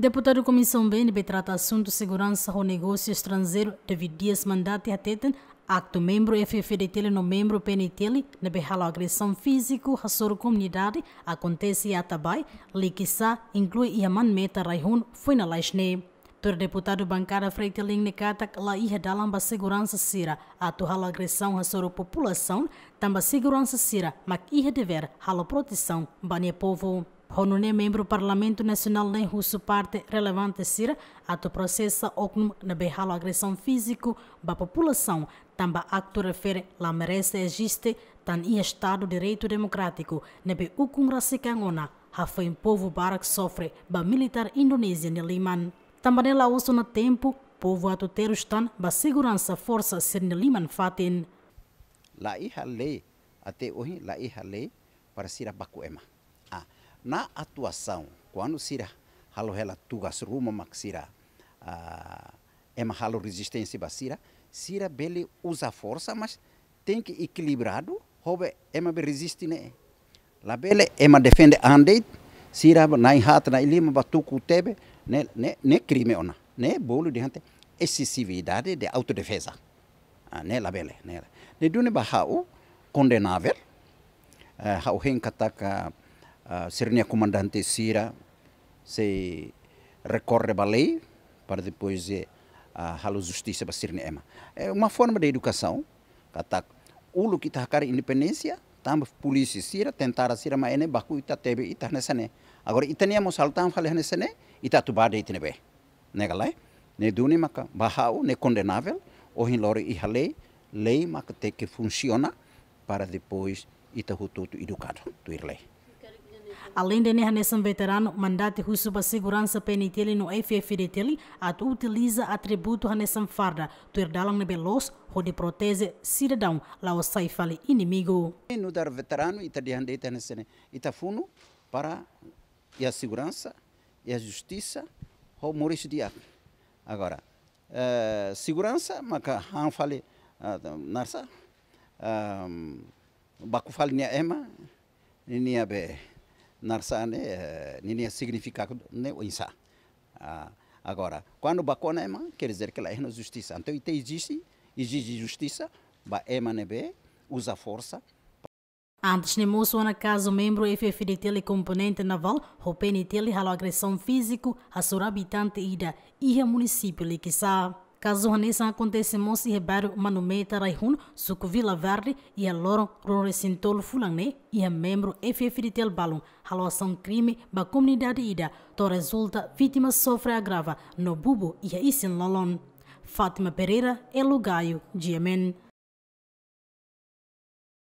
Deputado Comissão BNB trata assunto segurança ao negócio estrangeiro David Dias mandate ateten acto membro FFDTL no membro PNTL na berralo agressão físico a sua comunidade acontece a que Liquissá, inclui Yaman Meta Raihun, foi na Laisne. Tur deputado bancada Freiteling Nekatak la iha dalam ba segurança sira ato halo agressão a sua população, também segurança sira, mas iha dever halo proteção bane povo. Honune membro do Parlamento Nacional nem russo parte relevante ser ato processa oknum na behalo agressão físico ba população tamba acto refere la merece existe tan i estado direito democrático nebe ukun rasikangona ha foi povo barak sofre ba militar indonésia ne liman tamba nela uso na tempo povo atotero stan ba segurança força ser ne liman fatin la iha lei até hoje la iha lei para a bakuema ema na atuação, quando sira halo hela tugas rumo maxira uh, em halo resistência basira, sira bele usa força, mas tem que equilibrado, hobe ema be resiste ne. La bele ema defende andeit, sira na hat na ilima batuku tebe, ne, ne, ne crime ona, ne bolo diante excessividade de autodefesa. Ah, ne la bele, ne. Ne dune bahau condenável, uh, hau eh, hen kataka uh, Comandante Sira se recorre à lei para depois uh, eh, halu justiça para Sirnia Ema. É uma forma de educação. Kata ulu kita tá hakar independência, tam polícia Cira tentar Cira mas ene é né, baku ita tá tebe ita tá nesane. Né. Agora itania mo saltam fale nesane né, ita tubade itnebe. Negalai, ne duni maka bahau ne condenável, ou em lore e lei, lei maka te que funciona para depois ita hututu educado, tu ir lei. Além de nesse veterano, mandate russo para segurança penitele no FFDTL, at utiliza atributo nessa farda, tuerdalang na belos, rode protege cidadão, lá o fale inimigo. No dar veterano, ita de handeita nesse, ita funo para e a segurança, e a justiça, o morish dia. Agora, uh, segurança, maca han fale uh, ah, narsa, um, ah, baku fale nia ema, nia be narsane nini significado eh, nem insa ah, agora quando o é ema quer dizer que ela é na justiça então ite existe exige justiça ba ema é nebe usa força Antes nem moço na casa membro FFDT e componente naval, Ropeni Tele a agressão físico a seu habitante ida e a município Liquissá caso kazuhani san acontecimento si hebaru manumeta raihun suco Vila Verde e a ron roresintolo fulané e a membro FFDTL Balum haloação crime ba comunidade ida to resulta vítima sofre agrava no bubo e a isin lolon. Fátima Pereira Elugaio, lugaio de